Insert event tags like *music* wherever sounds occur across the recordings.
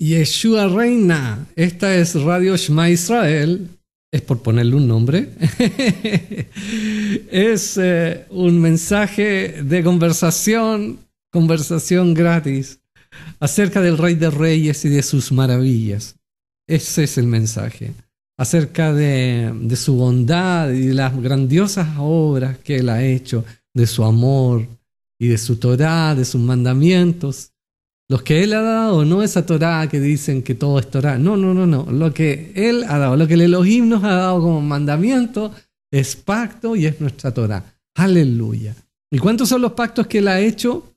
Yeshua reina. Esta es Radio Shema Israel. Es por ponerle un nombre. *laughs* es eh, un mensaje de conversación, conversación gratis, acerca del Rey de Reyes y de sus maravillas. Ese es el mensaje. Acerca de, de su bondad y de las grandiosas obras que él ha hecho, de su amor y de su Torah, de sus mandamientos los que Él ha dado no es Torah que dicen que todo es Torah. No, no, no, no. Lo que Él ha dado, lo que el Elohim nos ha dado como mandamiento es pacto y es nuestra Torah. Aleluya. ¿Y cuántos son los pactos que Él ha hecho?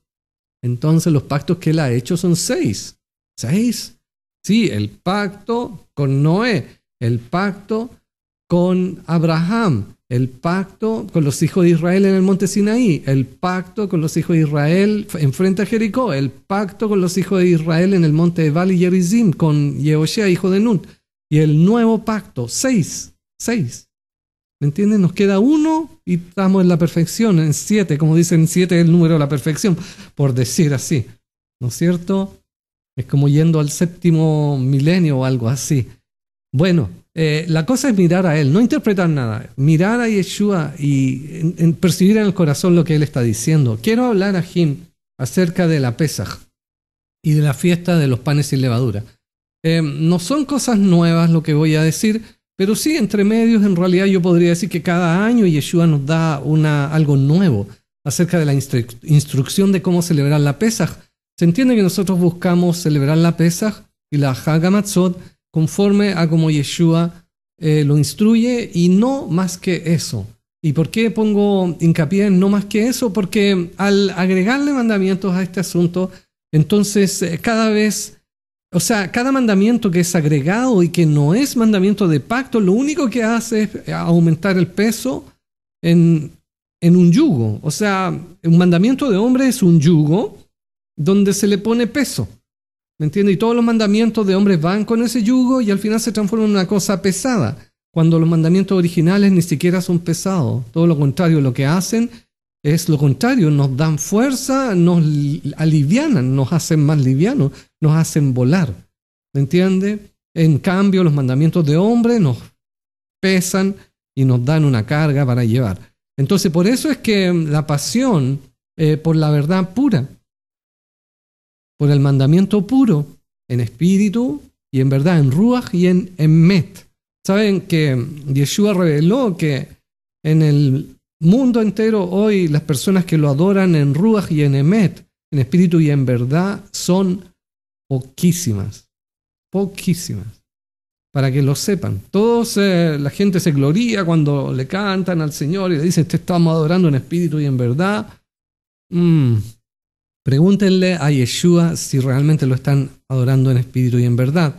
Entonces los pactos que Él ha hecho son seis. Seis. Sí, el pacto con Noé, el pacto con Abraham, el pacto con los hijos de Israel en el monte Sinaí, el pacto con los hijos de Israel enfrente a Jericó, el pacto con los hijos de Israel en el monte de Bali y Yerizim, con Yehoshea, hijo de Nun, y el nuevo pacto, seis, seis. ¿Me entienden? Nos queda uno y estamos en la perfección, en siete, como dicen, siete es el número de la perfección, por decir así, ¿no es cierto? Es como yendo al séptimo milenio o algo así. Bueno, eh, la cosa es mirar a Él, no interpretar nada, mirar a Yeshua y percibir en el corazón lo que Él está diciendo. Quiero hablar a Jim acerca de la Pesaj y de la fiesta de los panes sin levadura. Em, no son cosas nuevas lo que voy a decir, pero sí, entre medios, en realidad yo podría decir que cada año Yeshua nos da una, algo nuevo acerca de la instrucción de cómo celebrar la Pesaj. Se entiende que nosotros buscamos celebrar la Pesaj y la Hagamatzot conforme a como Yeshua eh, lo instruye y no más que eso. ¿Y por qué pongo hincapié en no más que eso? Porque al agregarle mandamientos a este asunto, entonces eh, cada vez, o sea, cada mandamiento que es agregado y que no es mandamiento de pacto, lo único que hace es aumentar el peso en, en un yugo. O sea, un mandamiento de hombre es un yugo donde se le pone peso. ¿Me Y todos los mandamientos de hombres van con ese yugo y al final se transforman en una cosa pesada, cuando los mandamientos originales ni siquiera son pesados. Todo lo contrario, lo que hacen es lo contrario, nos dan fuerza, nos alivianan, nos hacen más livianos, nos hacen volar. ¿Me entiende? En cambio, los mandamientos de hombre nos pesan y nos dan una carga para llevar. Entonces, por eso es que la pasión eh, por la verdad pura por el mandamiento puro, en espíritu y en verdad, en ruach y en, Emet. Saben que Yeshua reveló que en el mundo entero hoy las personas que lo adoran en ruach y en emet, en espíritu y en verdad, son poquísimas, poquísimas. Para que lo sepan, todos eh, la gente se gloría cuando le cantan al Señor y le dicen, te estamos adorando en espíritu y en verdad. Mm. Pregúntenle a Yeshua si realmente lo están adorando en espíritu y en verdad.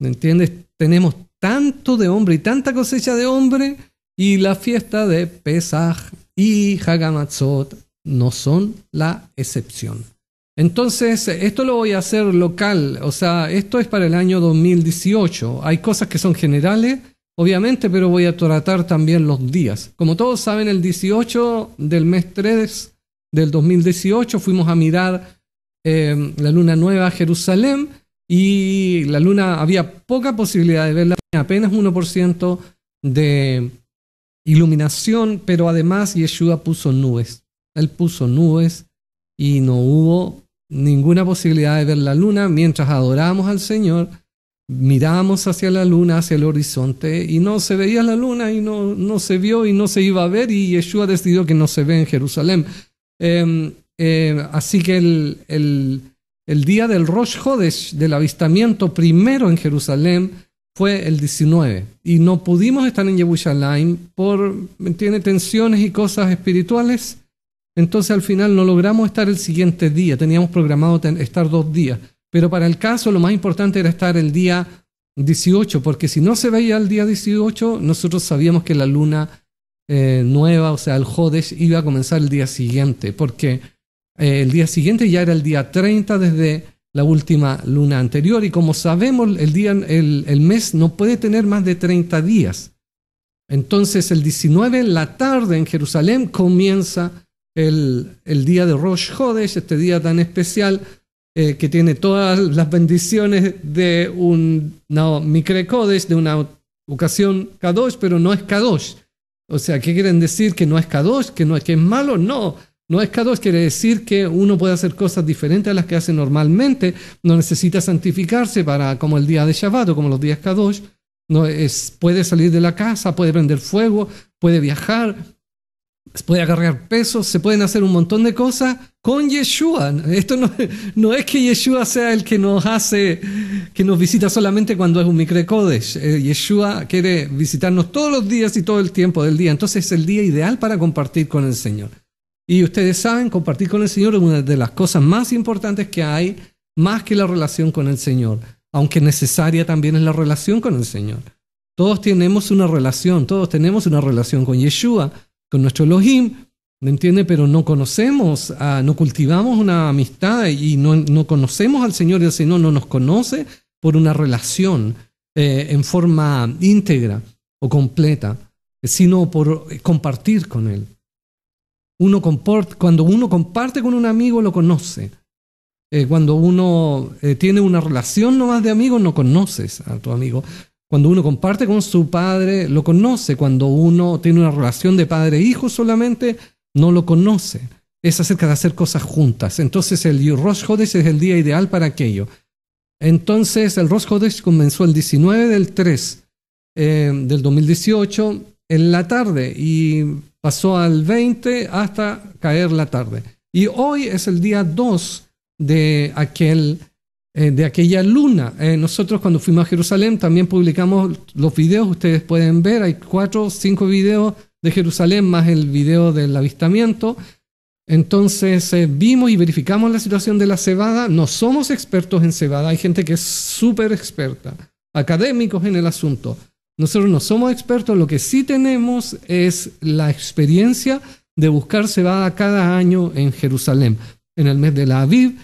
¿Me entiendes? Tenemos tanto de hombre y tanta cosecha de hombre y la fiesta de Pesaj y Hagamatzot no son la excepción. Entonces, esto lo voy a hacer local, o sea, esto es para el año 2018. Hay cosas que son generales, obviamente, pero voy a tratar también los días. Como todos saben, el 18 del mes 3 del 2018 fuimos a mirar eh, la luna nueva Jerusalén y la luna había poca posibilidad de verla, apenas 1% de iluminación, pero además Yeshua puso nubes. Él puso nubes y no hubo ninguna posibilidad de ver la luna mientras adoramos al Señor. Miramos hacia la luna, hacia el horizonte, y no se veía la luna, y no, no se vio, y no se iba a ver, y Yeshua decidió que no se ve en Jerusalén. Em, eh, así que el, día del Rosh Hodesh, del avistamiento primero en Jerusalén, fue el 19. Y no pudimos estar en Jerusalén por, tiene tensiones y cosas espirituales. Entonces al final no logramos estar el siguiente día. Teníamos programado estar dos días. Pero para el caso lo más importante era estar el día 18, porque si no se veía el día 18, nosotros sabíamos que la luna eh, nueva, o sea, el Jodesh, iba a comenzar el día siguiente, porque eh, el día siguiente ya era el día 30 desde la última luna anterior, y como sabemos, el, día, el, mes no puede tener más de 30 días. Entonces, el 19 en la tarde en Jerusalén comienza el, el día de Rosh Hodesh, este día tan especial eh, que tiene todas las bendiciones de un no, Mikre de una ocasión Kadosh, pero no es Kadosh. O sea, ¿qué quieren decir? ¿Que no es Kadosh? ¿Que, no, es, que es malo? No. No es Kadosh, quiere decir que uno puede hacer cosas diferentes a las que hace normalmente. No necesita santificarse para, como el día de Shabbat o como los días Kadosh. No es, puede salir de la casa, puede prender fuego, puede viajar, puede agarrar pesos, se pueden hacer un montón de cosas con Yeshua. Esto no, es que Yeshua sea el que nos hace, que nos visita solamente cuando es un micrecodes. Eh, Yeshua quiere visitarnos todos los días y todo el tiempo del día. Entonces es el día ideal para compartir con el Señor. Y ustedes saben, compartir con el Señor es una de las cosas más importantes que hay, más que la relación con el Señor. Aunque necesaria también es la relación con el Señor. Todos tenemos una relación, todos tenemos una relación con Yeshua, con nuestro Elohim, ¿Me entiende? Pero no conocemos, ah, no cultivamos una amistad y no, conocemos al Señor y el Señor no nos conoce por una relación eh, en forma íntegra o completa, sino por eh, compartir con Él. Uno cuando uno comparte con un amigo, lo conoce. Eh, cuando uno tiene una relación nomás de amigo, no conoces a tu amigo. Cuando uno comparte con su padre, lo conoce. Cuando uno tiene una relación de padre-hijo e solamente, no lo conoce. Es acerca de hacer cosas juntas. Entonces el Rosh Hodesh es el día ideal para aquello. Entonces el Rosh comenzó el 19 del 3 eh, del 2018 en la tarde y pasó al 20 hasta caer la tarde. Y hoy es el día 2 de, aquel, eh, de aquella luna. Eh, nosotros cuando fuimos a Jerusalén también publicamos los videos, ustedes pueden ver, hay cuatro, cinco videos de Jerusalén más el video del avistamiento. Entonces eh, vimos y verificamos la situación de la cebada. No somos expertos en cebada, hay gente que es súper experta, académicos en el asunto. Nosotros no somos expertos, lo que sí tenemos es la experiencia de buscar cebada cada año en Jerusalén, en el mes de la Aviv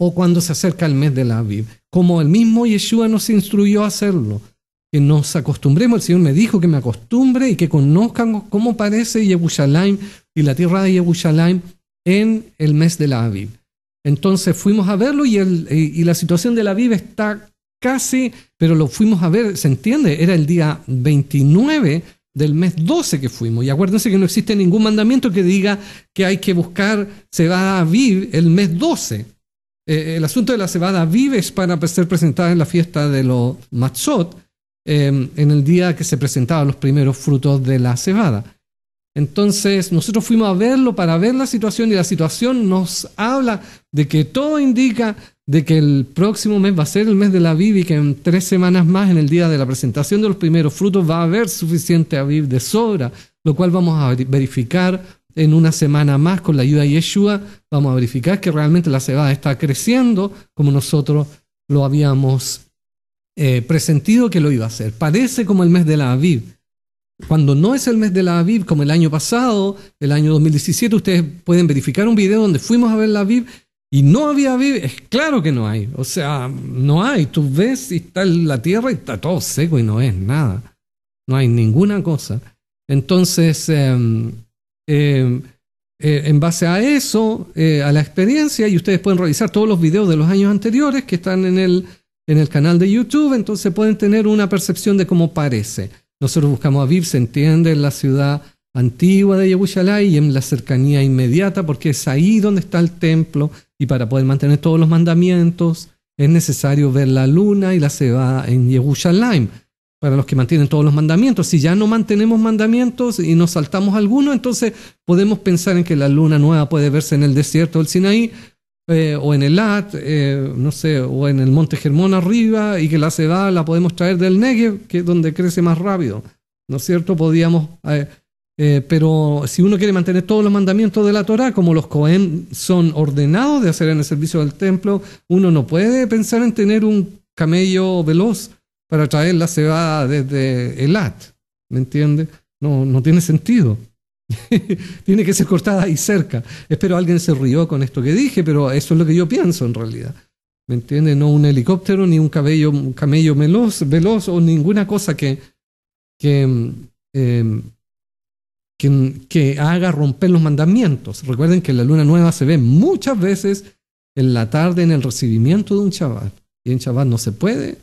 o cuando se acerca el mes de la Aviv, como el mismo Yeshua nos instruyó a hacerlo que nos acostumbremos. El Señor me dijo que me acostumbre y que conozcan cómo parece Yebushalayim y la tierra de Yebushalayim en el mes de la Aviv. Entonces fuimos a verlo y, la situación de la Aviv está casi, pero lo fuimos a ver, se entiende, era el día 29 del mes 12 que fuimos. Y acuérdense que no existe ningún mandamiento que diga que hay que buscar cebada Aviv el mes 12. Eh, el asunto de la cebada Aviv es para ser presentada en la fiesta de los Matzot, Em, en el día que se presentaban los primeros frutos de la cebada. Entonces nosotros fuimos a verlo para ver la situación y la situación nos habla de que todo indica de que el próximo mes va a ser el mes de la vid y que en tres semanas más, en el día de la presentación de los primeros frutos, va a haber suficiente aviv de sobra, lo cual vamos a verificar en una semana más con la ayuda de Yeshua. Vamos a verificar que realmente la cebada está creciendo como nosotros lo habíamos eh, presentido que lo iba a hacer. Parece como el mes de la Aviv. Cuando no es el mes de la Aviv, como el año pasado, el año 2017, ustedes pueden verificar un video donde fuimos a ver la Aviv y no había Aviv. Es claro que no hay. O sea, no hay. Tú ves y está la tierra y está todo seco y no es nada. No hay ninguna cosa. Entonces, em, em, eh, en base a eso, eh, a la experiencia, y ustedes pueden revisar todos los videos de los años anteriores que están en el, en el canal de YouTube, entonces pueden tener una percepción de cómo parece. Nosotros buscamos a se entiende, en la ciudad antigua de Yabushalay y en la cercanía inmediata, porque es ahí donde está el templo, y para poder mantener todos los mandamientos es necesario ver la luna y la va en Yebushalayim. Para los que mantienen todos los mandamientos, si ya no mantenemos mandamientos y nos saltamos alguno, entonces podemos pensar en que la luna nueva puede verse en el desierto del Sinaí, eh, o en el At, eh, no sé, o en el Monte Germón arriba, y que la cebada la podemos traer del Negev, que es donde crece más rápido, ¿no es cierto? Podíamos, eh, pero si uno quiere mantener todos los mandamientos de la Torah, como los Cohen son ordenados de hacer en el servicio del templo, uno no puede pensar en tener un camello veloz para traer la cebada desde el at. ¿me entiende? No, no tiene sentido. *laughs* Tiene que ser cortada ahí cerca. Espero alguien se rió con esto que dije, pero eso es lo que yo pienso en realidad. ¿Me entiende? No un helicóptero, ni un, cabello, camello veloz, o ninguna cosa que, em, que, que, haga romper los mandamientos. Recuerden que la luna nueva se ve muchas veces en la tarde en el recibimiento de un chaval. Y en chaval no se puede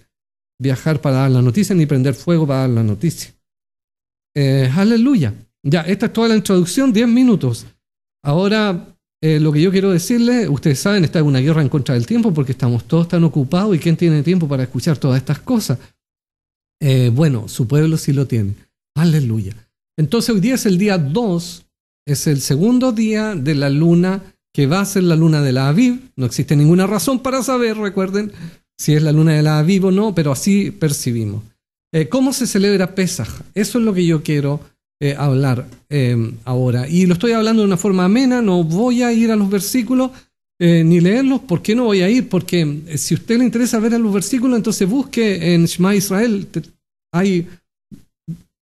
viajar para dar la noticia ni prender fuego para dar la noticia. Eh, aleluya. Ya, esta es toda la introducción, 10 minutos. Ahora, eh, lo que yo quiero decirles, ustedes saben, está es una guerra en contra del tiempo porque estamos todos tan ocupados y ¿quién tiene tiempo para escuchar todas estas cosas? Eh, bueno, su pueblo sí lo tiene. Aleluya. Entonces hoy día es el día 2, es el segundo día de la luna que va a ser la luna de la Aviv. No existe ninguna razón para saber, recuerden, si es la luna de la Aviv o no, pero así percibimos. Eh, ¿Cómo se celebra Pesaj? Eso es lo que yo quiero eh, hablar em, ahora. Y lo estoy hablando de una forma amena, no voy a ir a los versículos eh, ni leerlos. ¿Por qué no voy a ir? Porque eh, si a usted le interesa ver a los versículos, entonces busque en Shema Israel. hay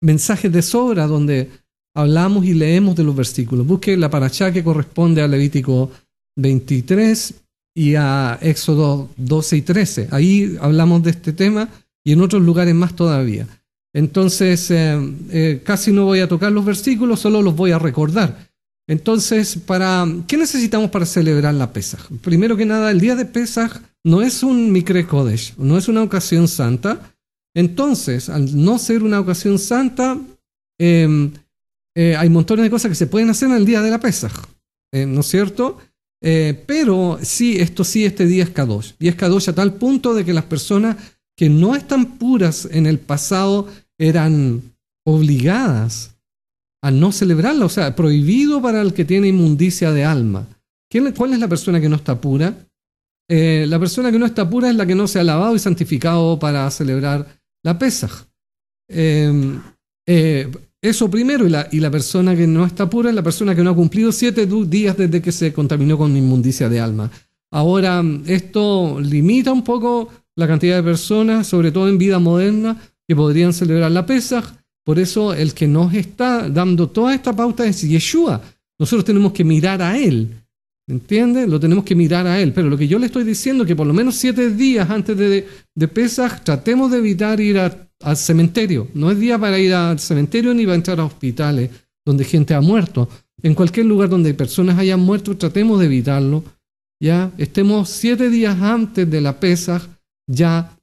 mensajes de sobra donde hablamos y leemos de los versículos. Busque la parachá que corresponde a Levítico 23 y a Éxodo 12 y 13. Ahí hablamos de este tema y en otros lugares más todavía. Entonces, eh, eh, casi no voy a tocar los versículos, solo los voy a recordar. Entonces, para, ¿qué necesitamos para celebrar la Pesaj? Primero que nada, el día de Pesaj no es un Mikre Kodesh, no es una ocasión santa. Entonces, al no ser una ocasión santa, em, eh, hay montones de cosas que se pueden hacer en el día de la Pesaj, ¿no es cierto? pero sí, esto sí, este día es Kadosh. Y es Kadosh a tal punto de que las personas que no están puras en el pasado eran obligadas a no celebrarla, o sea, prohibido para el que tiene inmundicia de alma. ¿Quién, ¿Cuál es la persona que no está pura? Eh, la persona que no está pura es la que no se ha lavado y santificado para celebrar la Pesaj. Em, eh, eso primero, y la, y la, persona que no está pura es la persona que no ha cumplido siete días desde que se contaminó con inmundicia de alma. Ahora, esto limita un poco la cantidad de personas, sobre todo en vida moderna, que podrían celebrar la Pesaj. Por eso el que nos está dando toda esta pauta es Yeshua. Nosotros tenemos que mirar a Él. ¿Entiende? Lo tenemos que mirar a Él. Pero lo que yo le estoy diciendo es que por lo menos siete días antes de, de Pesaj tratemos de evitar ir al cementerio. No es día para ir al cementerio ni para entrar a hospitales donde gente ha muerto. En cualquier lugar donde personas hayan muerto, tratemos de evitarlo. Ya estemos siete días antes de la Pesaj ya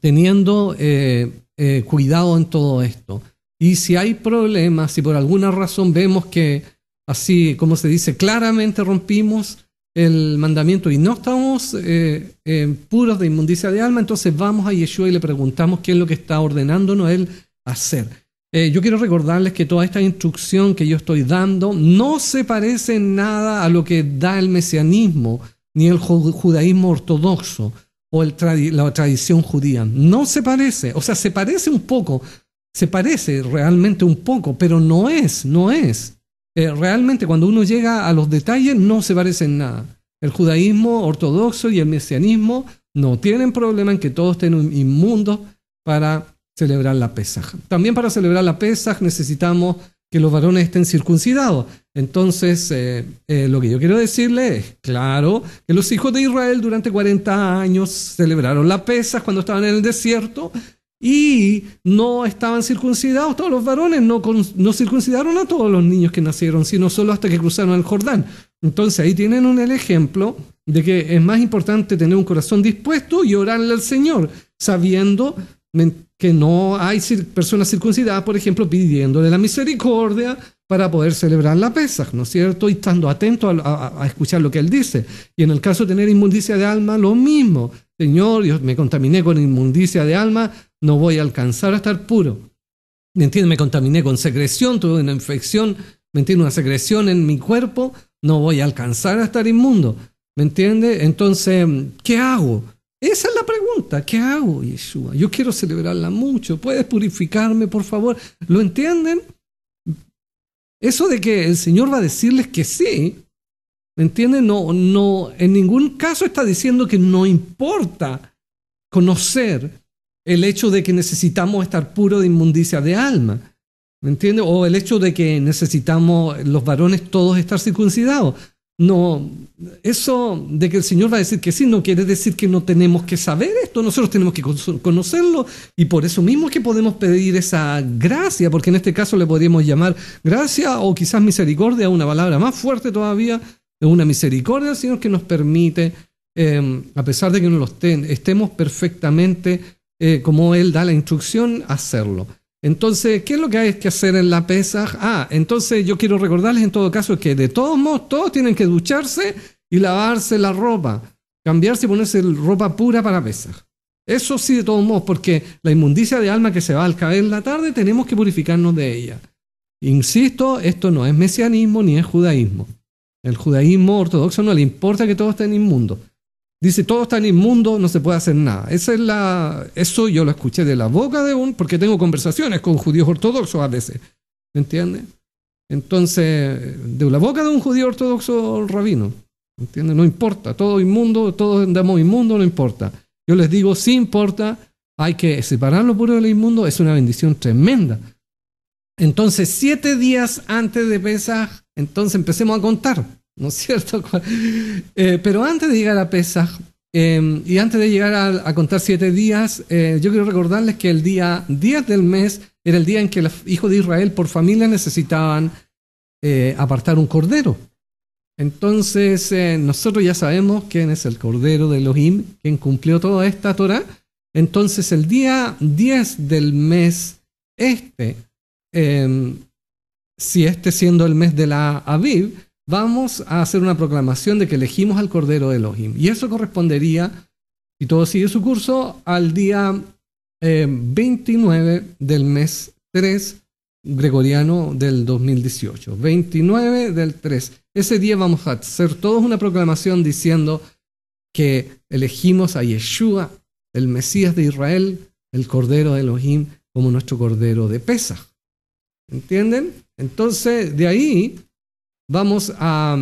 teniendo eh, eh, cuidado en todo esto. Y si hay problemas, si por alguna razón vemos que, así como se dice, claramente rompimos el mandamiento y no estamos eh, puros de inmundicia de alma, entonces vamos a Yeshua y le preguntamos qué es lo que está ordenándonos él hacer. yo quiero recordarles que toda esta instrucción que yo estoy dando no se parece en nada a lo que da el mesianismo ni el judaísmo ortodoxo o la tradición judía. No se parece, o sea, se parece un poco, se parece realmente un poco, pero no es, no es. Eh, realmente cuando uno llega a los detalles no se en nada. El judaísmo ortodoxo y el mesianismo no tienen problema en que todos estén inmundos para celebrar la Pesaj. También para celebrar la Pesaj necesitamos que los varones estén circuncidados. Entonces, eh, eh, lo que yo quiero decirle es, claro, que los hijos de Israel durante 40 años celebraron la pesas cuando estaban en el desierto y no estaban circuncidados todos los varones, no, circuncidaron a todos los niños que nacieron, sino solo hasta que cruzaron el Jordán. Entonces ahí tienen un, el ejemplo de que es más importante tener un corazón dispuesto y orarle al Señor, sabiendo que no hay personas circuncidadas, por ejemplo, pidiéndole la misericordia para poder celebrar la pesa, ¿no es cierto? Y estando atento a, escuchar lo que él dice. Y en el caso de tener inmundicia de alma, lo mismo. Señor, yo me contaminé con inmundicia de alma, no voy a alcanzar a estar puro. ¿Me entiendes? Me contaminé con secreción, tuve una infección, ¿me entiendes? Una secreción en mi cuerpo, no voy a alcanzar a estar inmundo. ¿Me entiende? Entonces, ¿qué hago? Esa es la pregunta. ¿Qué hago, Yeshua? Yo quiero celebrarla mucho. ¿Puedes purificarme, por favor? ¿Lo entienden? Eso de que el Señor va a decirles que sí, ¿me entienden? No, no, en ningún caso está diciendo que no importa conocer el hecho de que necesitamos estar puro de inmundicia de alma. ¿Me entienden? O el hecho de que necesitamos los varones todos estar circuncidados. No, eso de que el Señor va a decir que sí, no quiere decir que no tenemos que saber esto, nosotros tenemos que conocerlo y por eso mismo es que podemos pedir esa gracia, porque en este caso le podríamos llamar gracia o quizás misericordia, una palabra más fuerte todavía, una misericordia, Señor, que nos permite, em, a pesar de que no lo estemos perfectamente eh, como Él da la instrucción, hacerlo. Entonces, ¿qué es lo que hay que hacer en la Pesaj? Ah, entonces yo quiero recordarles en todo caso que de todos modos todos tienen que ducharse y lavarse la ropa, cambiarse y ponerse ropa pura para Pesaj. Eso sí, de todos modos, porque la inmundicia de alma que se va al caer en la tarde tenemos que purificarnos de ella. Insisto, esto no es mesianismo ni es judaísmo. El judaísmo ortodoxo no le importa que todos estén inmundos. Dice, todo está el inmundo, no se puede hacer nada. Esa es la, eso yo lo escuché de la boca de un, porque tengo conversaciones con judíos ortodoxos a veces. ¿Me entiendes? Entonces, de la boca de un judío ortodoxo rabino. ¿Me No importa. Todo inmundo, todos andamos inmundo, no importa. Yo les digo, sí importa, hay que separar lo puro del inmundo, es una bendición tremenda. Entonces, siete días antes de Pesaj, entonces empecemos a contar. ¿no es cierto? *laughs* Eh, pero antes de llegar a Pesaj em, y antes de llegar a, contar siete días, eh, yo quiero recordarles que el día 10 del mes era el día en que los hijos de Israel por familia necesitaban eh, apartar un cordero. Entonces, nosotros ya sabemos quién es el cordero de Elohim, quien cumplió toda esta Torah. Entonces, el día 10 del mes este, em, si este siendo el mes de la Aviv, vamos a hacer una proclamación de que elegimos al Cordero de Elohim. Y eso correspondería, si todo sigue su curso, al día 29 eh, del mes 3 gregoriano del 2018. 29 del 3. Ese día vamos a hacer todos una proclamación diciendo que elegimos a Yeshua, el Mesías de Israel, el Cordero de Elohim, como nuestro Cordero de Pesa. ¿Entienden? Entonces, de ahí vamos a,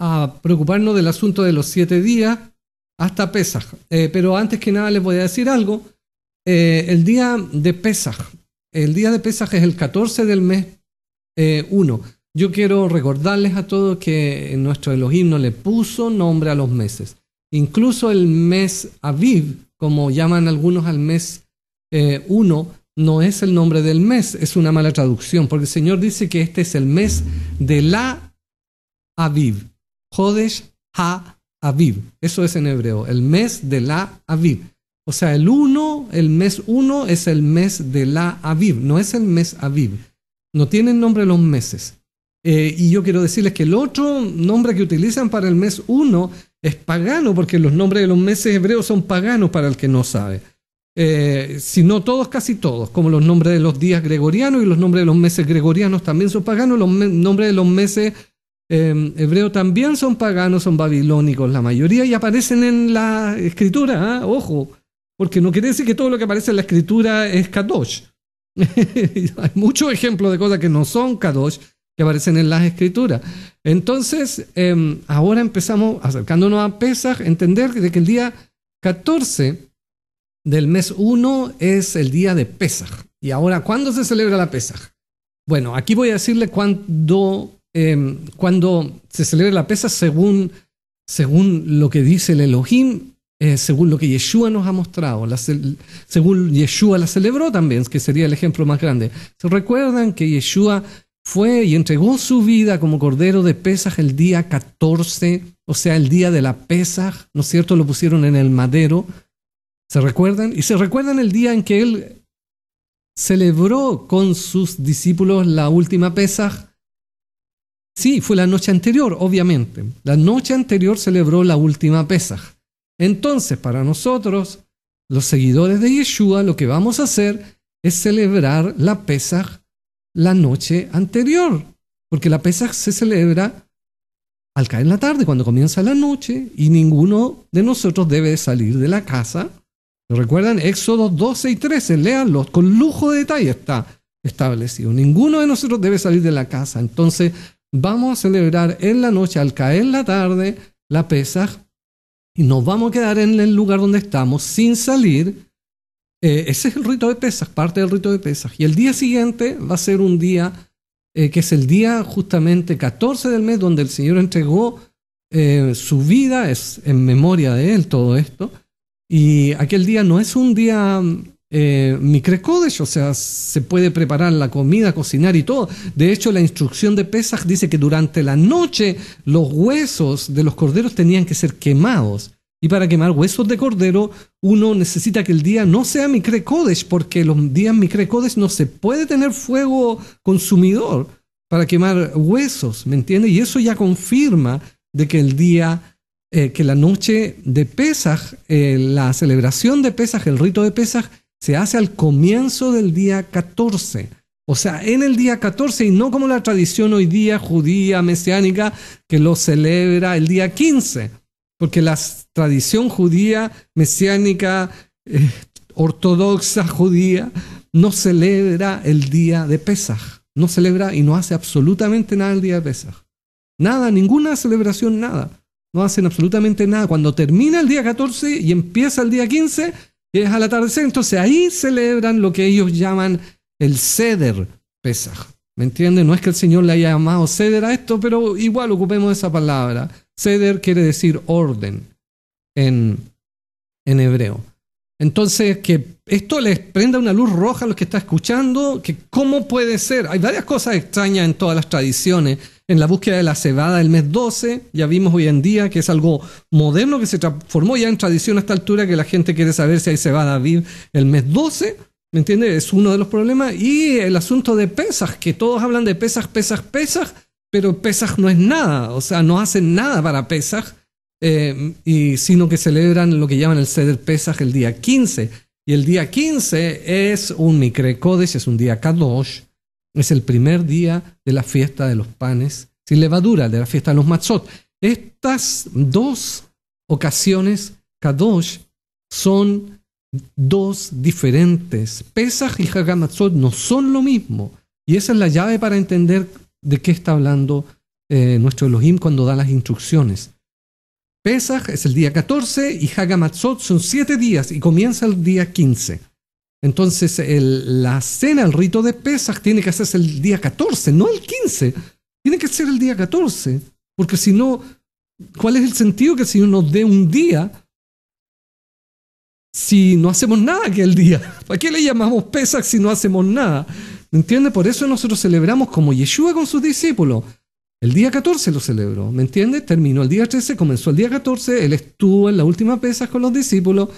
a preocuparnos del asunto de los siete días hasta Pesaj. Eh, pero antes que nada les voy a decir algo. Eh, el día de Pesaj, el día de Pesaj es el 14 del mes 1. Eh, Yo quiero recordarles a todos que nuestro Elohim no le puso nombre a los meses. Incluso el mes Aviv, como llaman algunos al mes 1, no es el nombre del mes, es una mala traducción, porque el Señor dice que este es el mes de la Aviv. Jodesh Ha Aviv. Eso es en hebreo, el mes de la Aviv. O sea, el 1, el mes 1 es el mes de la Aviv, no es el mes Aviv. No tienen nombre los meses. Eh, y yo quiero decirles que el otro nombre que utilizan para el mes 1 es pagano, porque los nombres de los meses hebreos son paganos para el que no sabe. Eh, si no todos, casi todos, como los nombres de los días gregorianos y los nombres de los meses gregorianos también son paganos, los nombres de los meses em, hebreos también son paganos, son babilónicos la mayoría y aparecen en la escritura, ¿ah? ojo, porque no quiere decir que todo lo que aparece en la escritura es kadosh. *laughs* Hay muchos ejemplos de cosas que no son kadosh que aparecen en las escrituras. Entonces, em, ahora empezamos acercándonos a Pesaj, entender de que el día 14 del mes 1 es el día de Pesaj. ¿Y ahora cuándo se celebra la Pesaj? Bueno, aquí voy a decirle cuándo eh, se celebra la Pesaj según, según lo que dice el Elohim, eh, según lo que Yeshua nos ha mostrado, según Yeshua la celebró también, que sería el ejemplo más grande. ¿Se recuerdan que Yeshua fue y entregó su vida como cordero de Pesaj el día 14, o sea, el día de la Pesaj, ¿no es cierto? Lo pusieron en el madero se recuerdan y se recuerdan el día en que él celebró con sus discípulos la última Pesaj. Sí, fue la noche anterior, obviamente. La noche anterior celebró la última Pesaj. Entonces, para nosotros, los seguidores de Yeshua, lo que vamos a hacer es celebrar la Pesaj la noche anterior, porque la Pesaj se celebra al caer la tarde, cuando comienza la noche, y ninguno de nosotros debe salir de la casa ¿Recuerdan? Éxodo 12 y 13, léanlos, con lujo de detalle está establecido. Ninguno de nosotros debe salir de la casa. Entonces, vamos a celebrar en la noche, al caer la tarde, la Pesaj, y nos vamos a quedar en el lugar donde estamos sin salir. Eh, ese es el rito de Pesaj, parte del rito de Pesaj. Y el día siguiente va a ser un día eh, que es el día justamente 14 del mes donde el Señor entregó eh, su vida, es en memoria de Él todo esto. Y aquel día no es un día eh, micrecodes, o sea, se puede preparar la comida, cocinar y todo. De hecho, la instrucción de Pesach dice que durante la noche los huesos de los corderos tenían que ser quemados. Y para quemar huesos de cordero, uno necesita que el día no sea micrecodes, porque los días micrecodes no se puede tener fuego consumidor para quemar huesos, ¿me entiendes? Y eso ya confirma de que el día eh, que la noche de Pesaj, eh, la celebración de Pesaj, el rito de Pesaj, se hace al comienzo del día 14. O sea, en el día 14 y no como la tradición hoy día judía, mesiánica, que lo celebra el día 15. Porque la tradición judía, mesiánica, eh, ortodoxa judía, no celebra el día de Pesaj. No celebra y no hace absolutamente nada el día de Pesaj. Nada, ninguna celebración, nada no hacen absolutamente nada. Cuando termina el día 14 y empieza el día 15, y es al atardecer, entonces ahí celebran lo que ellos llaman el ceder Pesaj. ¿Me entiende? No es que el Señor le haya llamado ceder a esto, pero igual ocupemos esa palabra. Ceder quiere decir orden en, en hebreo. Entonces, que esto les prenda una luz roja a los que están escuchando, que cómo puede ser. Hay varias cosas extrañas en todas las tradiciones en la búsqueda de la cebada del mes 12. Ya vimos hoy en día que es algo moderno que se transformó ya en tradición a esta altura, que la gente quiere saber si hay cebada vivir el mes 12. ¿Me entiendes? Es uno de los problemas. Y el asunto de pesas, que todos hablan de pesas, pesas, pesas, pero pesas no es nada. O sea, no hacen nada para pesas, eh, y sino que celebran lo que llaman el Ceder pesas el día 15. Y el día 15 es un micre es un día Kadosh, es el primer día de la fiesta de los panes sin levadura, de la fiesta de los matzot. Estas dos ocasiones, Kadosh, son dos diferentes. Pesach y Hagamatzot no son lo mismo. Y esa es la llave para entender de qué está hablando eh, nuestro Elohim cuando da las instrucciones. Pesach es el día 14 y Hagamatzot son siete días y comienza el día 15. Entonces, la cena, el rito de Pesach, tiene que hacerse el día 14, no el 15. Tiene que ser el día 14. Porque si no, ¿cuál es el sentido que si Señor nos dé un día si no hacemos nada aquel día? *laughs* ¿Para qué le llamamos Pesach si no hacemos nada? ¿Me entiende? Por eso nosotros celebramos como Yeshua con sus discípulos. El día 14 lo celebró, ¿me entiende? Terminó el día 13, comenzó el día 14, él estuvo en la última Pesach con los discípulos.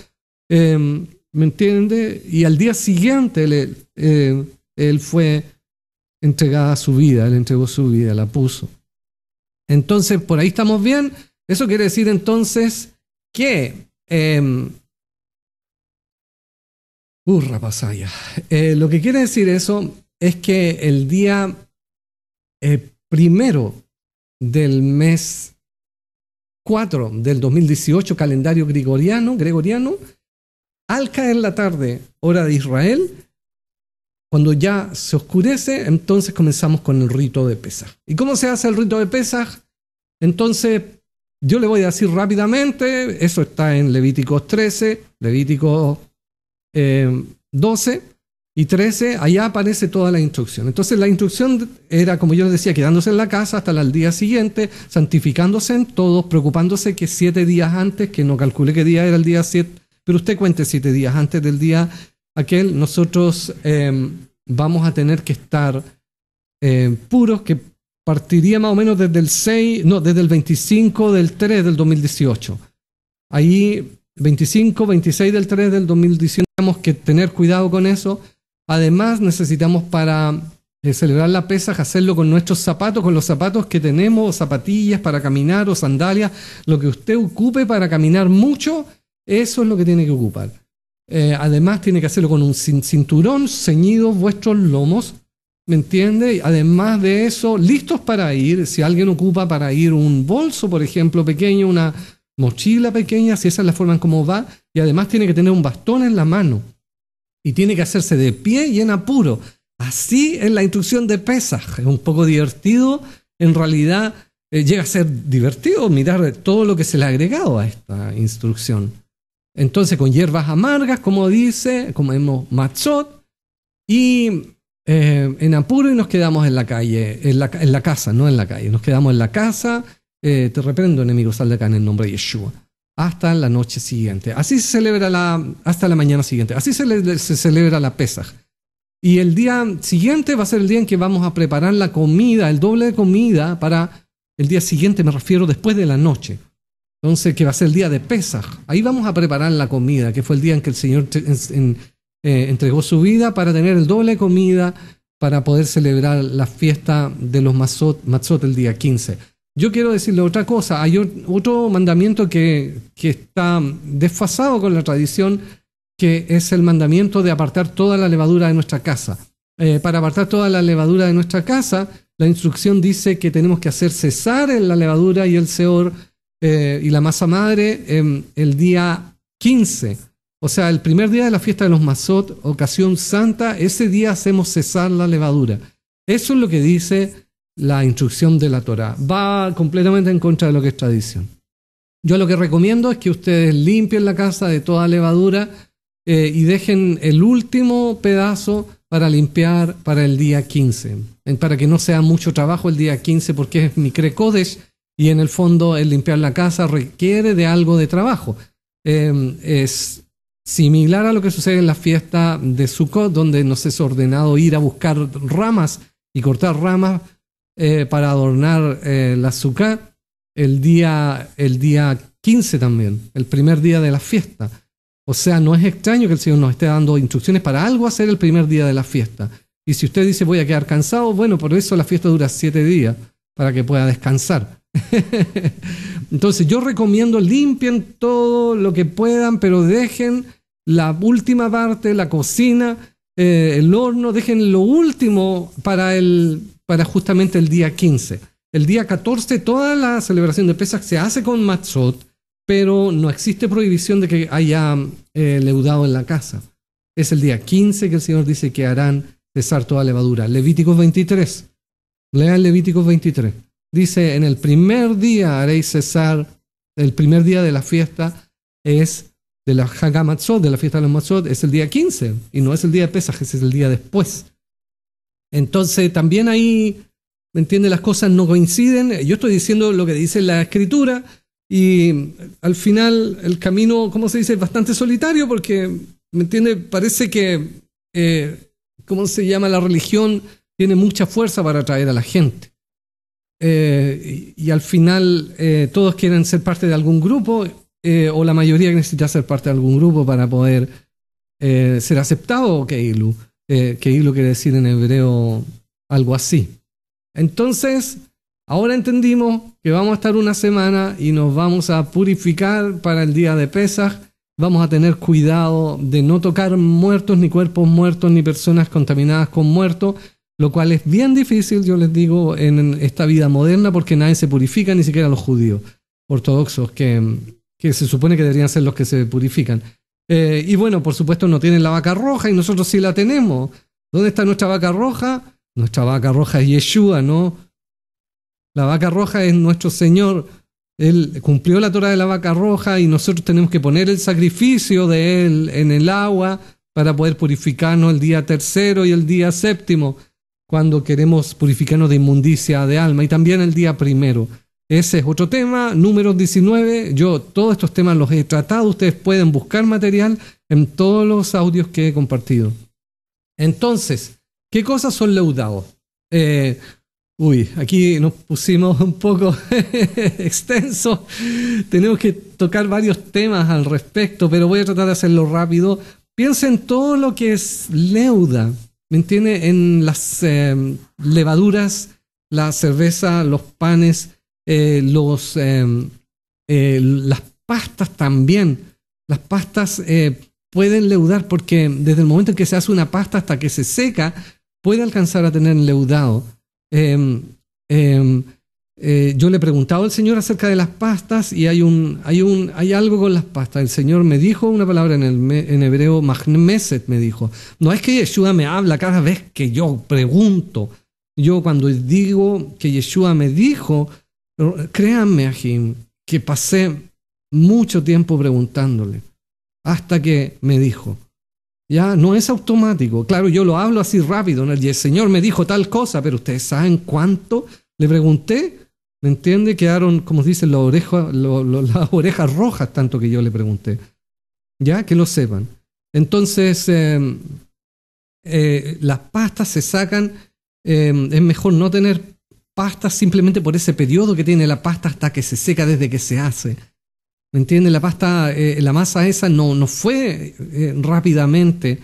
Eh, ¿Me entiende? Y al día siguiente eh, él, fue entregada a su vida, él entregó su vida, la puso. Entonces, por ahí estamos bien. Eso quiere decir entonces que... Em, uh, pasaya. Eh, lo que quiere decir eso es que el día eh, primero del mes 4 del 2018, calendario gregoriano, gregoriano al caer la tarde, hora de Israel, cuando ya se oscurece, entonces comenzamos con el rito de Pesaj. ¿Y cómo se hace el rito de Pesaj? Entonces, yo le voy a decir rápidamente, eso está en Levíticos 13, Levíticos 12 eh, y 13, allá aparece toda la instrucción. Entonces la instrucción era, como yo les decía, quedándose en la casa hasta el día siguiente, santificándose en todos, preocupándose que siete días antes, que no calculé qué día era el día 7, pero usted cuente siete días. Antes del día aquel, nosotros em, vamos a tener que estar em, puros, que partiría más o menos desde el no, desde el 25 del 3 del 2018. Ahí, 25, 26 del 3 del 2018, tenemos que tener cuidado con eso. Además, necesitamos para eh, celebrar la pesa, hacerlo con nuestros zapatos, con los zapatos que tenemos, zapatillas para caminar o sandalias, lo que usted ocupe para caminar mucho eso es lo que tiene que ocupar. Eh, además, tiene que hacerlo con un cinturón ceñidos vuestros lomos. ¿Me entiende? Además de eso, listos para ir. Si alguien ocupa para ir un bolso, por ejemplo, pequeño, una mochila pequeña, si esa es la forma en cómo va. Y además tiene que tener un bastón en la mano. Y tiene que hacerse de pie y en apuro. Así es la instrucción de Pesaj. Es un poco divertido. En realidad, eh, llega a ser divertido mirar todo lo que se le ha agregado a esta instrucción. Entonces con hierbas amargas, como dice, comemos matzot y eh, en apuro y nos quedamos en la calle, en la, casa, no en la calle, nos quedamos en la casa, eh, te reprendo enemigo, sal de acá en el nombre de Yeshua, hasta la noche siguiente. Así se celebra la, hasta la mañana siguiente, así se, se celebra la Pesaj. Y el día siguiente va a ser el día en que vamos a preparar la comida, el doble de comida para el día siguiente, me refiero después de la noche. Entonces, que va a ser el día de Pesaj. Ahí vamos a preparar la comida, que fue el día en que el Señor eh, entregó su vida para tener el doble comida para poder celebrar la fiesta de los mazot el día 15. Yo quiero decirle otra cosa, hay otro mandamiento que, está desfasado con la tradición, que es el mandamiento de apartar toda la levadura de nuestra casa. Eh, para apartar toda la levadura de nuestra casa, la instrucción dice que tenemos que hacer cesar la levadura y el seor eh, y la masa madre em, el día 15. O sea, el primer día de la fiesta de los Mazot, ocasión santa, ese día hacemos cesar la levadura. Eso es lo que dice la instrucción de la Torah. Va completamente en contra de lo que es tradición. Yo lo que recomiendo es que ustedes limpien la casa de toda levadura eh, y dejen el último pedazo para limpiar para el día 15, para que no sea mucho trabajo el día 15, porque es Micrecodes y en el fondo el limpiar la casa requiere de algo de trabajo. Em, es similar a lo que sucede en la fiesta de Sukkot, donde nos es ordenado ir a buscar ramas y cortar ramas eh, para adornar eh, la Sukkot el día, el día 15 también, el primer día de la fiesta. O sea, no es extraño que el Señor nos esté dando instrucciones para algo hacer el primer día de la fiesta. Y si usted dice voy a quedar cansado, bueno, por eso la fiesta dura siete días, para que pueda descansar. *laughs* Entonces yo recomiendo limpien todo lo que puedan, pero dejen la última parte, la cocina, eh, el horno, dejen lo último para, el, para justamente el día 15. El día 14 toda la celebración de Pesach se hace con matzot, pero no existe prohibición de que haya eh, leudado en la casa. Es el día 15 que el Señor dice que harán cesar toda levadura. Levíticos 23. Lean Levíticos 23 dice, en el primer día haréis cesar, el primer día de la fiesta es de la Hagamatzot, de la fiesta de los Matzot, es el día 15 y no es el día de Pesaj, es el día después. Entonces también ahí, ¿me entiende? Las cosas no coinciden. Yo estoy diciendo lo que dice la escritura y al final el camino, ¿cómo se dice? Es bastante solitario porque, ¿me entiende? Parece que, eh, ¿cómo se llama? La religión tiene mucha fuerza para atraer a la gente. Eh, y, al final eh, todos quieren ser parte de algún grupo eh, o la mayoría necesita ser parte de algún grupo para poder ser aceptado o Keilu. Keilu quiere decir en hebreo algo así. Entonces, ahora entendimos que vamos a estar una semana y nos vamos a purificar para el día de Pesaj. Vamos a tener cuidado de no tocar muertos, ni cuerpos muertos, ni personas contaminadas con muertos lo cual es bien difícil, yo les digo, en esta vida moderna, porque nadie se purifica, ni siquiera los judíos ortodoxos, que, que se supone que deberían ser los que se purifican. Eh, y bueno, por supuesto no tienen la vaca roja y nosotros sí la tenemos. ¿Dónde está nuestra vaca roja? Nuestra vaca roja es Yeshua, ¿no? La vaca roja es nuestro Señor. Él cumplió la Torah de la vaca roja y nosotros tenemos que poner el sacrificio de Él en el agua para poder purificarnos el día tercero y el día séptimo cuando queremos purificarnos de inmundicia de alma y también el día primero. Ese es otro tema, número 19. Yo todos estos temas los he tratado, ustedes pueden buscar material en todos los audios que he compartido. Entonces, ¿qué cosas son leudados? Eh, uy, aquí nos pusimos un poco *laughs* extenso, tenemos que tocar varios temas al respecto, pero voy a tratar de hacerlo rápido. Piensen todo lo que es leuda. ¿me En las em, levaduras, la cerveza, los panes, eh, los, em, eh, las pastas también. Las pastas eh, pueden leudar porque desde el momento en que se hace una pasta hasta que se seca, puede alcanzar a tener leudado. Em, eh, yo le he preguntado al Señor acerca de las pastas y hay, un, hay, un, hay algo con las pastas. El Señor me dijo una palabra en, el, en hebreo, magneset me dijo. No es que Yeshua me habla cada vez que yo pregunto. Yo cuando digo que Yeshua me dijo, créanme, Ajim, que pasé mucho tiempo preguntándole hasta que me dijo. Ya no es automático. Claro, yo lo hablo así rápido. el Señor me dijo tal cosa, pero ustedes saben cuánto le pregunté ¿Me entiende? Quedaron, como dicen, las *laughs* orejas, las rojas, tanto que yo le pregunté. Ya, que lo sepan. Entonces, em, eh, las pastas se sacan. Em, es mejor no tener pastas simplemente por ese periodo que tiene la pasta hasta que se seca desde que se hace. ¿Me entiende? La pasta, eh, la masa esa no, no fue eh, rápidamente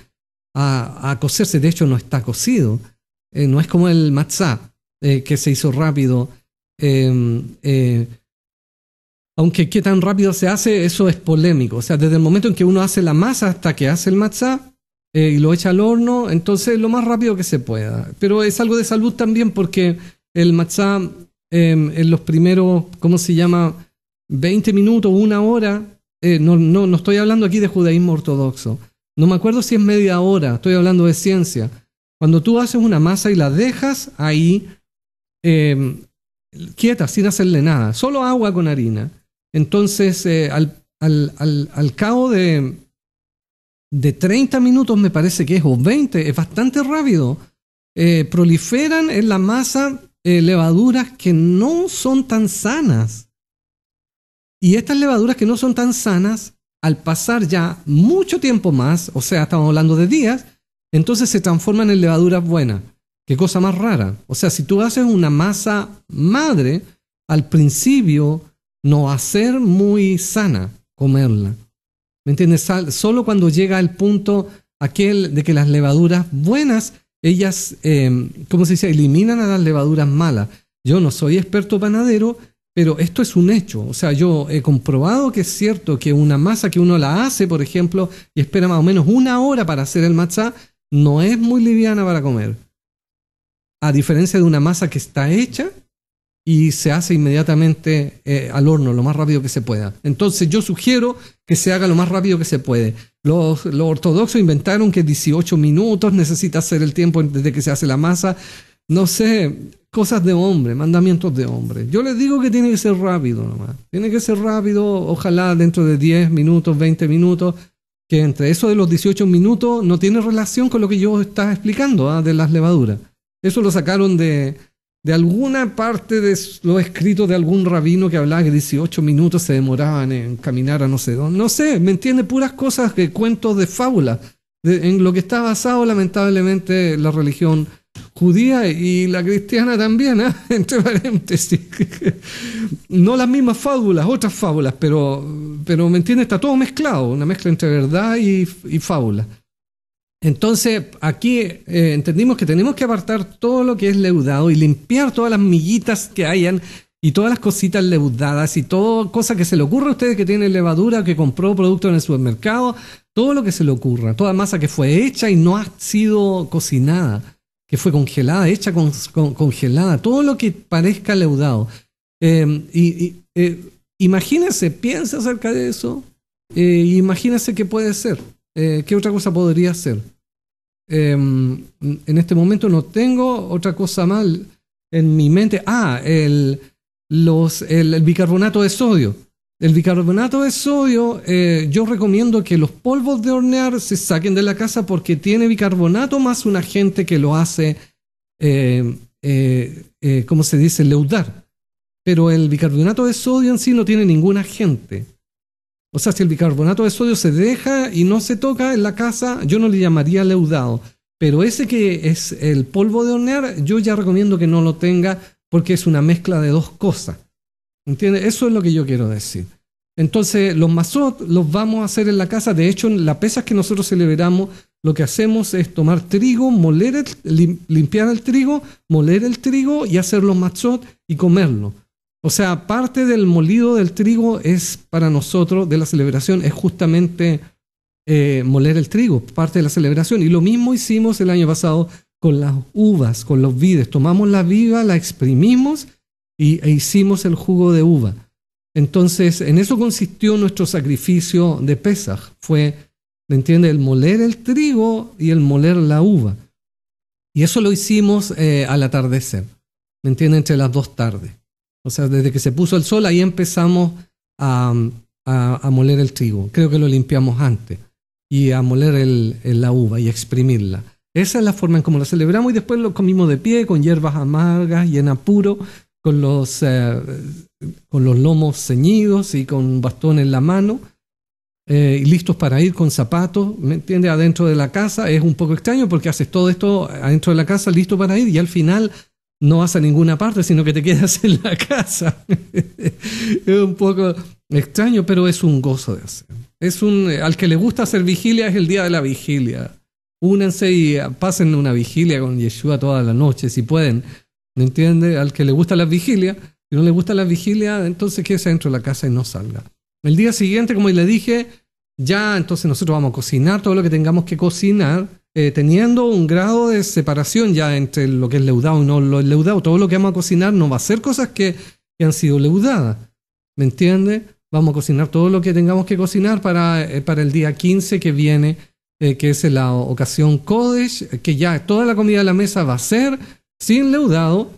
a, a, cocerse. De hecho, no está cocido. no es como el matzá, que se hizo rápido. Em, eh, aunque qué tan rápido se hace, eso es polémico. O sea, desde el momento en que uno hace la masa hasta que hace el matzá eh, y lo echa al horno, entonces lo más rápido que se pueda. Pero es algo de salud también porque el matzá em, en los primeros, ¿cómo se llama? 20 minutos, una hora, eh, no, no, no estoy hablando aquí de judaísmo ortodoxo. No me acuerdo si es media hora, estoy hablando de ciencia. Cuando tú haces una masa y la dejas ahí, eh, ...quieta, sin hacerle nada, solo agua con harina. Entonces, eh, al, cabo de, de 30 minutos, me parece que es, o 20, es bastante rápido, eh, proliferan en la masa eh, levaduras que no son tan sanas. Y estas levaduras que no son tan sanas, al pasar ya mucho tiempo más, o sea, estamos hablando de días, entonces se transforman en levaduras buenas. Qué cosa más rara. O sea, si tú haces una masa madre, al principio no va a ser muy sana comerla. ¿Me entiendes? Solo cuando llega el punto aquel de que las levaduras buenas, ellas, como em, ¿cómo se dice?, eliminan a las levaduras malas. Yo no soy experto panadero, pero esto es un hecho. O sea, yo he comprobado que es cierto que una masa que uno la hace, por ejemplo, y espera más o menos una hora para hacer el matzá, no es muy liviana para comer a diferencia de una masa que está hecha y se hace inmediatamente eh, al horno lo más rápido que se pueda. Entonces yo sugiero que se haga lo más rápido que se puede. Los, ortodoxos inventaron que 18 minutos necesita ser el tiempo desde que se hace la masa. No sé, cosas de hombre, mandamientos de hombre. Yo les digo que tiene que ser rápido nomás. Tiene que ser rápido, ojalá dentro de 10 minutos, 20 minutos, que entre eso de los 18 minutos no tiene relación con lo que yo estaba explicando ¿ah? de las levaduras. Eso lo sacaron de, alguna parte de lo escrito de algún rabino que hablaba que 18 minutos se demoraban en caminar a no sé dónde. No sé, ¿me entiende? Puras cosas que cuentos de fábula, en lo que está basado lamentablemente la religión judía y la cristiana también, ¿ah? *laughs* entre paréntesis. *laughs* No las mismas fábulas, otras fábulas, pero, pero ¿me entiende? Está todo mezclado, una mezcla entre verdad y, y fábula. Entonces, aquí eh, entendimos que tenemos que apartar todo lo que es leudado y limpiar todas las miguitas que hayan y todas las cositas leudadas y todo cosa que se le ocurra a ustedes que tienen levadura, que compró producto en el supermercado, todo lo que se le ocurra, toda masa que fue hecha y no ha sido cocinada, que fue congelada, hecha con, congelada, todo lo que parezca leudado. Em, y, eh, imagínense, piensa acerca de eso, eh, imagínense qué puede ser, eh, qué otra cosa podría ser. Em, en este momento no tengo otra cosa más en mi mente. Ah, el, los, el, bicarbonato de sodio. El bicarbonato de sodio, eh, yo recomiendo que los polvos de hornear se saquen de la casa porque tiene bicarbonato más un agente que lo hace, eh, eh, eh ¿cómo se dice?, leudar. Pero el bicarbonato de sodio en sí no tiene ningún agente. O sea, si el bicarbonato de sodio se deja y no se toca en la casa, yo no le llamaría leudado. Pero ese que es el polvo de hornear, yo ya recomiendo que no lo tenga porque es una mezcla de dos cosas. ¿Entiendes? Eso es lo que yo quiero decir. Entonces, los mazot los vamos a hacer en la casa. De hecho, la pesa pesas que nosotros celebramos, lo que hacemos es tomar trigo, moler limpiar el trigo, moler el trigo y hacer los mazot y comerlo. O sea, parte del molido del trigo es para nosotros, de la celebración, es justamente eh, moler el trigo, parte de la celebración. Y lo mismo hicimos el año pasado con las uvas, con los vides. Tomamos la viva, la exprimimos y, e hicimos el jugo de uva. Entonces, en eso consistió nuestro sacrificio de Pesaj. Fue, ¿me entiende? El moler el trigo y el moler la uva. Y eso lo hicimos eh, al atardecer, ¿me entiende? Entre las dos tardes. O sea, desde que se puso el sol, ahí empezamos a, moler el trigo. Creo que lo limpiamos antes. Y a moler la uva y exprimirla. Esa es la forma en cómo lo celebramos y después lo comimos de pie, con hierbas amargas y en apuro, con los, eh, con los lomos ceñidos y con un bastón en la mano. Eh, y listos para ir con zapatos, ¿me entiendes? Adentro de la casa es un poco extraño porque haces todo esto adentro de la casa, listo para ir y al final no vas a ninguna parte, sino que te quedas *laughs* en la casa. es un poco extraño, pero es un gozo de hacer. Es un, al que le gusta hacer vigilia es el día de la vigilia. Únanse y ah, pasen una vigilia con Yeshua toda la noche, si pueden. ¿Me entiende? Al que le gusta la vigilia, si no le gusta la vigilia, entonces quédese dentro de la casa y no salga. El día siguiente, como le dije, ya entonces nosotros vamos a cocinar todo lo que tengamos que cocinar eh, teniendo un grado de separación ya entre lo que es leudado y no lo es leudado. Todo lo que vamos a cocinar no va a ser cosas que, han sido leudadas. ¿Me entiendes? Vamos a cocinar todo lo que tengamos que cocinar para, eh, para el día 15 que viene, eh, que es la ocasión Kodesh, que ya toda la comida de la mesa va a ser sin leudado.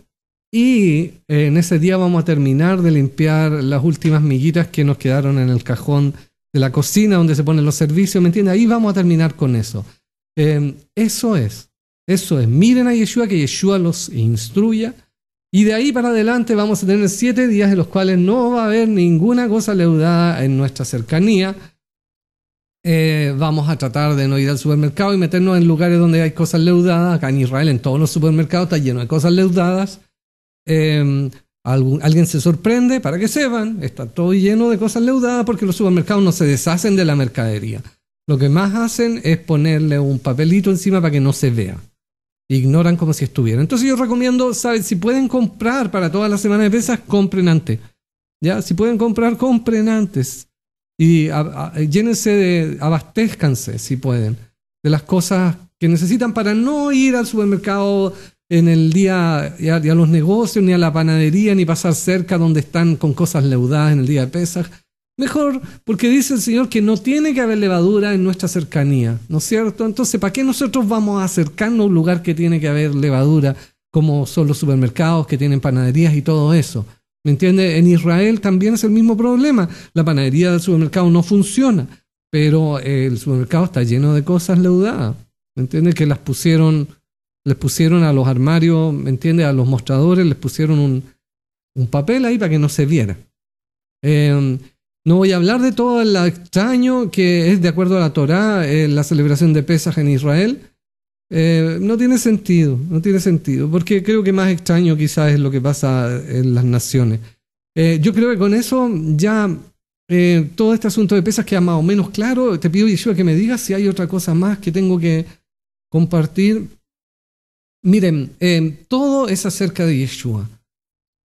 Y en ese día vamos a terminar de limpiar las últimas miguitas que nos quedaron en el cajón de la cocina donde se ponen los servicios, ¿me entiendes? Ahí vamos a terminar con eso. Em, eso es, eso es. Miren a Yeshua, que Yeshua los instruya. Y de ahí para adelante vamos a tener siete días en los cuales no va a haber ninguna cosa leudada en nuestra cercanía. Eh, vamos a tratar de no ir al supermercado y meternos en lugares donde hay cosas leudadas. Acá en Israel, en todos los supermercados, está lleno de cosas leudadas. Em, alguien se sorprende, para que sepan, está todo lleno de cosas leudadas porque los supermercados no se deshacen de la mercadería. Lo que más hacen es ponerle un papelito encima para que no se vea. Ignoran como si estuvieran. Entonces yo recomiendo, Si pueden comprar para todas las semanas de pesas, compren antes. ¿Ya? Si pueden comprar, compren antes. Y a, de, abastezcanse, si pueden, de las cosas que necesitan para no ir al supermercado en el día, ni los negocios, ni a la panadería, ni pasar cerca donde están con cosas leudadas en el día de pesas Mejor porque dice el Señor que no tiene que haber levadura en nuestra cercanía, ¿no es cierto? Entonces, ¿para qué nosotros vamos a acercarnos a un lugar que tiene que haber levadura, como son los supermercados que tienen panaderías y todo eso? ¿Me entiende? En Israel también es el mismo problema. La panadería del supermercado no funciona, pero eh, el supermercado está lleno de cosas leudadas. ¿Me entiende? Que las pusieron, les pusieron a los armarios, ¿me entiende? A los mostradores les pusieron un, un papel ahí para que no se viera. Eh, no voy a hablar de todo el extraño que es de acuerdo a la Torá, eh, la celebración de Pesaj en Israel. Eh, no tiene sentido, no tiene sentido, porque creo que más extraño quizás es lo que pasa en las naciones. Eh, yo creo que con eso ya todo este asunto de pesas queda más o menos claro. Te pido, Yeshua, que me digas si hay otra cosa más que tengo que compartir. Miren, todo es acerca de Yeshua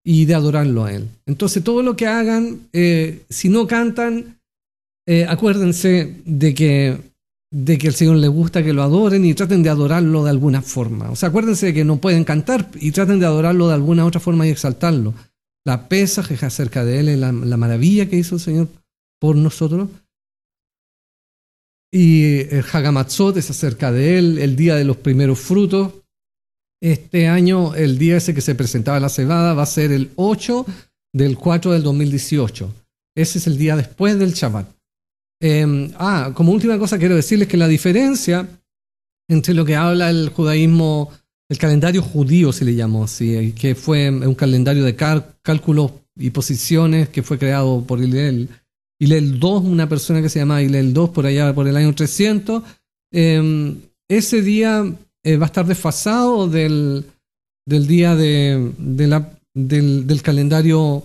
y de adorarlo a Él. Entonces, todo lo que hagan, eh, si no cantan, eh, acuérdense de que, de que el Señor le gusta que lo adoren y traten de adorarlo de alguna forma. O sea, acuérdense de que no pueden cantar y traten de adorarlo de alguna otra forma y exaltarlo. La pesa que acerca de Él, la, la maravilla que hizo el Señor por nosotros. Y el Hagamatzot es acerca de Él, el día de los primeros frutos este año el día ese que se presentaba la cebada va a ser el 8 del 4 del 2018. Ese es el día después del Shabbat. Em, ah, como última cosa quiero decirles que la diferencia entre lo que habla el judaísmo, el calendario judío, si le llamó así, eh, que fue un calendario de cálculos y posiciones que fue creado por Ilel II, una persona que se llamaba Ilel II por allá por el año 300, em, ese día eh, va a estar desfasado del, día de, la, del, calendario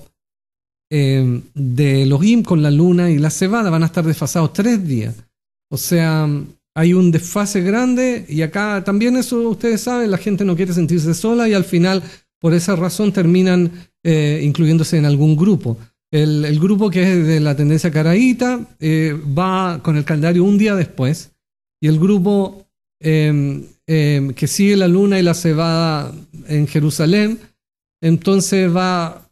eh, de los Elohim con la luna y la cebada. Van a estar desfasados tres días. O sea, hay un desfase grande y acá también eso ustedes saben, la gente no quiere sentirse sola y al final por esa razón terminan eh, incluyéndose en algún grupo. El, grupo que es de la tendencia caraíta va con el calendario un día después y el grupo Em, que sigue la luna y la cebada en Jerusalén, entonces va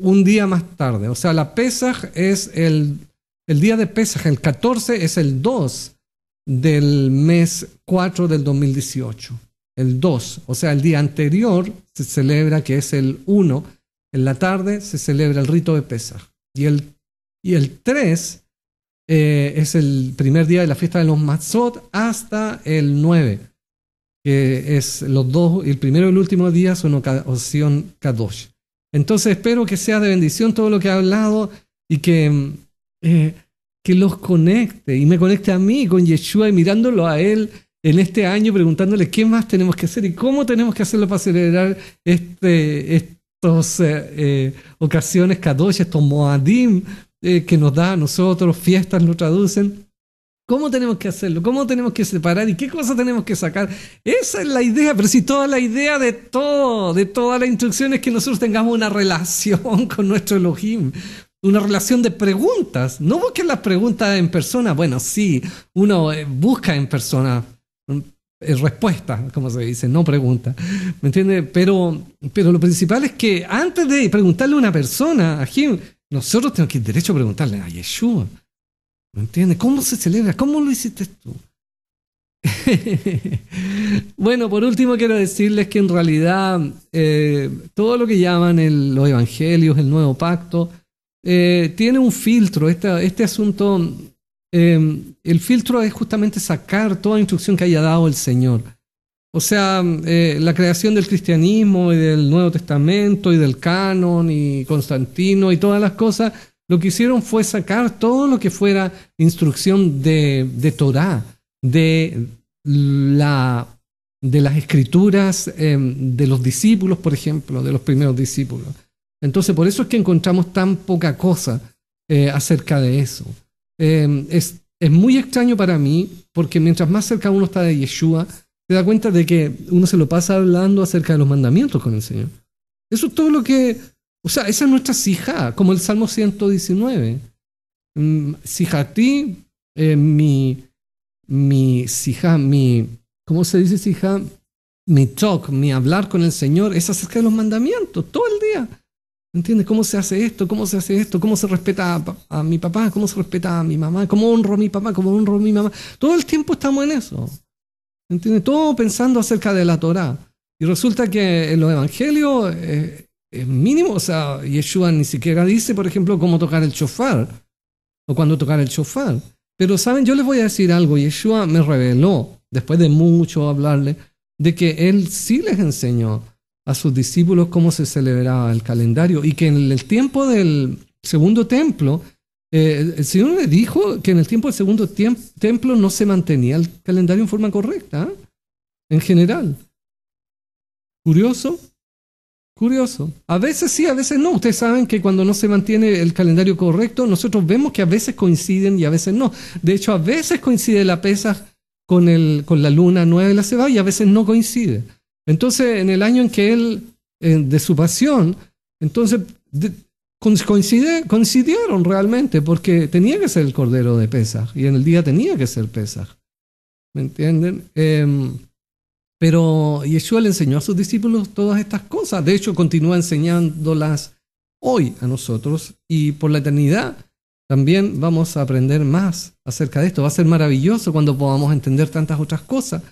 un día más tarde. O sea, la Pesaj es el, día de Pesaj, el 14 es el 2 del mes 4 del 2018. El 2, o sea, el día anterior se celebra que es el 1, en la tarde se celebra el rito de Pesaj. Y el, 3 eh, es el primer día de la fiesta de los Matzot hasta el 9 que es los dos, el primero y el último día son ocasión Kadosh. Entonces espero que sea de bendición todo lo que ha hablado y que, eh, que los conecte y me conecte a mí con Yeshua y mirándolo a Él en este año preguntándole qué más tenemos que hacer y cómo tenemos que hacerlo para celebrar este, estos eh, eh, ocasiones Kadosh, estos Moadim que nos da a nosotros, fiestas nos traducen. ¿Cómo tenemos que hacerlo? ¿Cómo tenemos que separar? ¿Y qué cosas tenemos que sacar? Esa es la idea, pero si toda la idea de todo, de todas las instrucciones es que nosotros tengamos una relación *laughs* con nuestro Elohim, una relación de preguntas. No busquen las preguntas en persona. Bueno, sí, uno eh, busca en persona mm, eh, respuestas, como se dice, no preguntas. ¿Me entiende? Pero, pero lo principal es que antes de preguntarle a una persona, a Jim, nosotros tenemos que derecho a preguntarle a Yeshua. ¿Entiendes? ¿Cómo se celebra? ¿Cómo lo hiciste tú? *laughs* bueno, por último quiero decirles que en realidad eh, todo lo que llaman los evangelios, el nuevo pacto, eh, tiene un filtro. este asunto, eh, el filtro es justamente sacar toda instrucción que haya dado el Señor. O sea, la creación del cristianismo y del Nuevo Testamento y del canon y Constantino y todas las cosas lo que hicieron fue sacar todo lo que fuera instrucción de, de Torah, de, la, de las escrituras em, de los discípulos, por ejemplo, de los primeros discípulos. Entonces, por eso es que encontramos tan poca cosa eh, acerca de eso. Em, es, es muy extraño para mí, porque mientras más cerca uno está de Yeshua, se da cuenta de que uno se lo pasa hablando acerca de los mandamientos con el Señor. Eso es todo lo que o sea, esa es nuestra sija, como el Salmo 119. Mm, ti eh, mi, mi hija, mi, ¿cómo se dice hija, Mi talk, mi hablar con el Señor, es acerca de los mandamientos, todo el día. ¿Entiendes? ¿Cómo se hace esto? ¿Cómo se hace esto? ¿Cómo se respeta a, mi papá? ¿Cómo se respeta a mi mamá? ¿Cómo honro a mi papá? ¿Cómo honro a mi mamá? Todo el tiempo estamos en eso. ¿Entiendes? Todo pensando acerca de la Torah. Y resulta que en los evangelios eh, mínimo, o sea, Yeshua ni siquiera dice, por ejemplo, cómo tocar el chofar o cuándo tocar el chofar. Pero saben, yo les voy a decir algo, Yeshua me reveló, después de mucho hablarle, de que él sí les enseñó a sus discípulos cómo se celebraba el calendario y que en el tiempo del segundo templo, eh, el Señor le dijo que en el tiempo del segundo templo no se mantenía el calendario en forma correcta, ¿eh? en general. Curioso, Curioso. A veces sí, a veces no. Ustedes saben que cuando no se mantiene el calendario correcto, nosotros vemos que a veces coinciden y a veces no. De hecho, a veces coincide la pesa con, el, con la luna nueva de la cebada y a veces no coincide. Entonces, en el año en que él, eh, de su pasión, entonces coincidieron realmente, porque tenía que ser el cordero de Pesach, y en el día tenía que ser pesa. ¿Me entienden? Em, pero Yeshua le enseñó a sus discípulos todas estas cosas. De hecho, continúa enseñándolas hoy a nosotros y por la eternidad también vamos a aprender más acerca de esto. Va a ser maravilloso cuando podamos entender tantas otras cosas.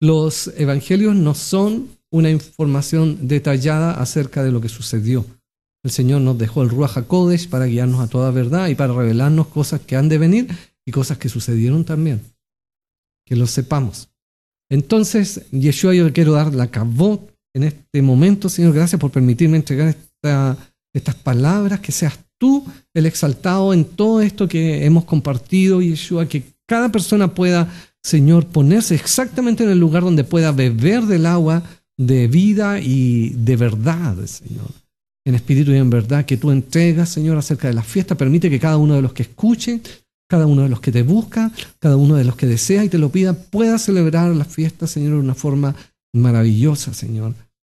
Los evangelios no son una información detallada acerca de lo que sucedió. El Señor nos dejó el Ruach HaKodesh para guiarnos a toda verdad y para revelarnos cosas que han de venir y cosas que sucedieron también. Que lo sepamos. Entonces, Yeshua, yo quiero dar la cabot en este momento, Señor. Gracias por permitirme entregar estas palabras, que seas tú el exaltado en todo esto que hemos compartido, Yeshua, que cada persona pueda, Señor, ponerse exactamente en el lugar donde pueda beber del agua de vida y de verdad, Señor. En espíritu y en verdad que tú entregas, Señor, acerca de la fiesta. Permite que cada uno de los que escuchen cada uno de los que te busca, cada uno de los que desea y te lo pida, pueda celebrar la fiesta, Señor, de una forma maravillosa, Señor.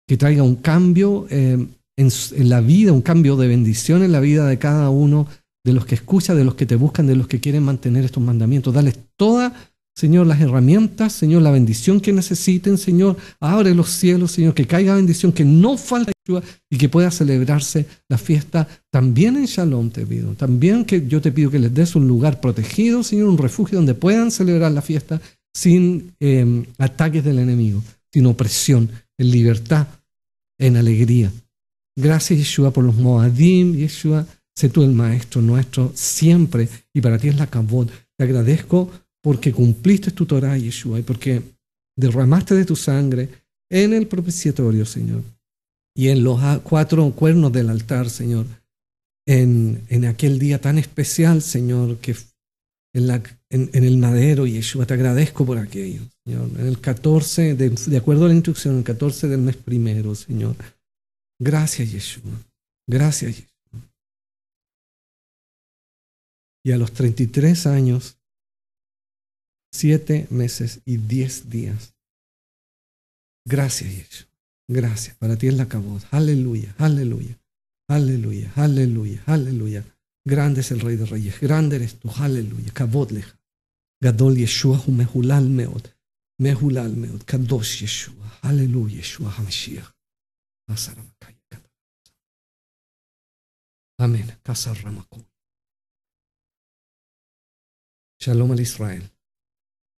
Que traiga un cambio eh, en, la vida, un cambio de bendición en la vida de cada uno de los que escucha, de los que te buscan, de los que quieren mantener estos mandamientos. Dale toda Señor, las herramientas, Señor, la bendición que necesiten, Señor. Abre los cielos, Señor, que caiga bendición, que no falte ayuda y que pueda celebrarse la fiesta también en Shalom, te pido. También que yo te pido que les des un lugar protegido, Señor, un refugio donde puedan celebrar la fiesta sin em, ataques del enemigo, sin opresión, en libertad, en alegría. Gracias, Yeshua, por los Moadim, Yeshua. Sé tú el maestro nuestro siempre y para ti es la cabot. Te agradezco porque cumpliste tu Torah, Yeshua, y porque derramaste de tu sangre en el propiciatorio, Señor, y en los cuatro cuernos del altar, Señor, en, en aquel día tan especial, Señor, que en, la, en, el madero, Yeshua, te agradezco por aquello, Señor. En el 14, de, de acuerdo a la instrucción, el 14 del mes primero, Señor. Gracias, Yeshua. Gracias, Yeshua. Y a los 33 años, siete meses y diez días. Gracias, Yeshua. Gracias. Para ti es la cabot. Aleluya, aleluya, aleluya, aleluya, aleluya. Grande es el Rey de Reyes. Grande eres tú. Aleluya. Cabot leja. Gadol Yeshua mehulal meot. Mehulal meot. Kadosh Yeshua. Aleluya, Yeshua HaMashiach. Amén. Casa Shalom al Israel.